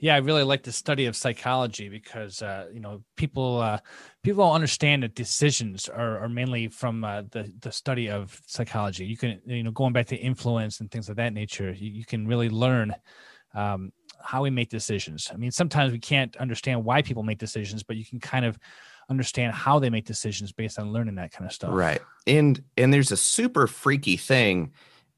Yeah, I really like the study of psychology because uh, you know people uh, people don't understand that decisions are, are mainly from uh, the the study of psychology. You can you know going back to influence and things of that nature, you, you can really learn um, how we make decisions. I mean, sometimes we can't understand why people make decisions, but you can kind of understand how they make decisions based on learning that kind of stuff. Right, and and there's a super freaky thing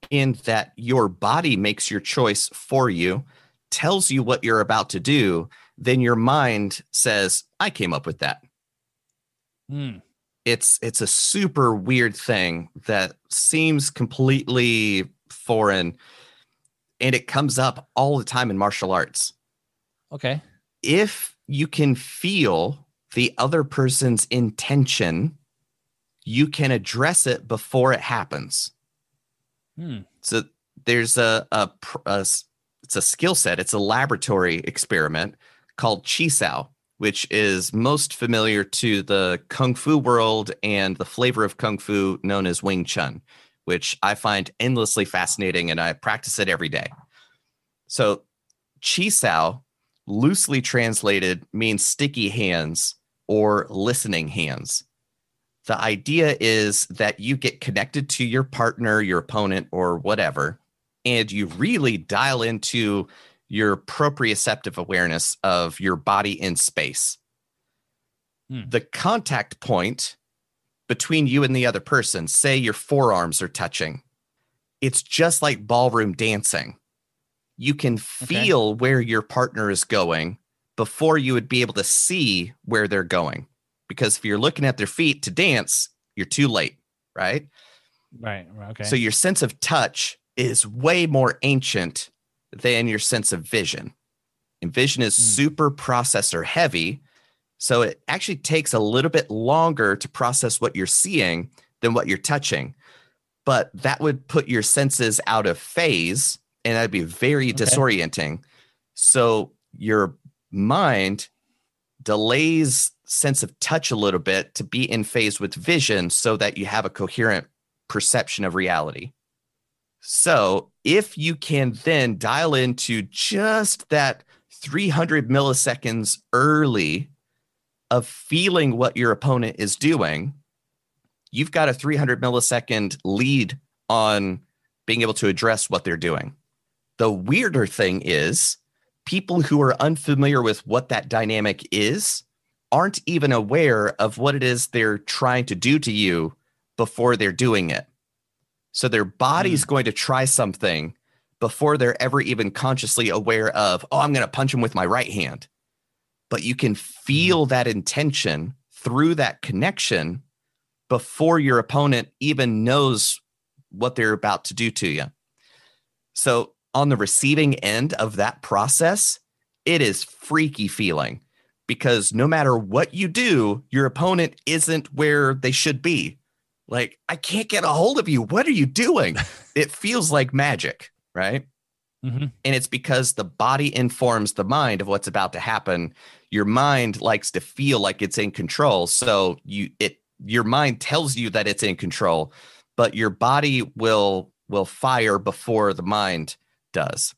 in that your body makes your choice for you tells you what you're about to do, then your mind says, I came up with that. Hmm. It's it's a super weird thing that seems completely foreign and it comes up all the time in martial arts. Okay. If you can feel the other person's intention, you can address it before it happens. Hmm. So there's a, a, a it's a skill set. It's a laboratory experiment called chi Sao, which is most familiar to the kung fu world and the flavor of kung fu known as Wing Chun, which I find endlessly fascinating and I practice it every day. So, chi Sao, loosely translated, means sticky hands or listening hands. The idea is that you get connected to your partner, your opponent, or whatever and you really dial into your proprioceptive awareness of your body in space. Hmm. The contact point between you and the other person, say your forearms are touching, it's just like ballroom dancing. You can feel okay. where your partner is going before you would be able to see where they're going. Because if you're looking at their feet to dance, you're too late, right? Right. Okay. So your sense of touch is way more ancient than your sense of vision. And vision is mm. super processor heavy. So it actually takes a little bit longer to process what you're seeing than what you're touching. But that would put your senses out of phase and that'd be very okay. disorienting. So your mind delays sense of touch a little bit to be in phase with vision so that you have a coherent perception of reality. So if you can then dial into just that 300 milliseconds early of feeling what your opponent is doing, you've got a 300 millisecond lead on being able to address what they're doing. The weirder thing is, people who are unfamiliar with what that dynamic is aren't even aware of what it is they're trying to do to you before they're doing it. So their body's mm. going to try something before they're ever even consciously aware of, oh, I'm going to punch him with my right hand. But you can mm. feel that intention through that connection before your opponent even knows what they're about to do to you. So, on the receiving end of that process, it is freaky feeling because no matter what you do, your opponent isn't where they should be like i can't get a hold of you what are you doing it feels like magic right mm-hmm. and it's because the body informs the mind of what's about to happen your mind likes to feel like it's in control so you it your mind tells you that it's in control but your body will will fire before the mind does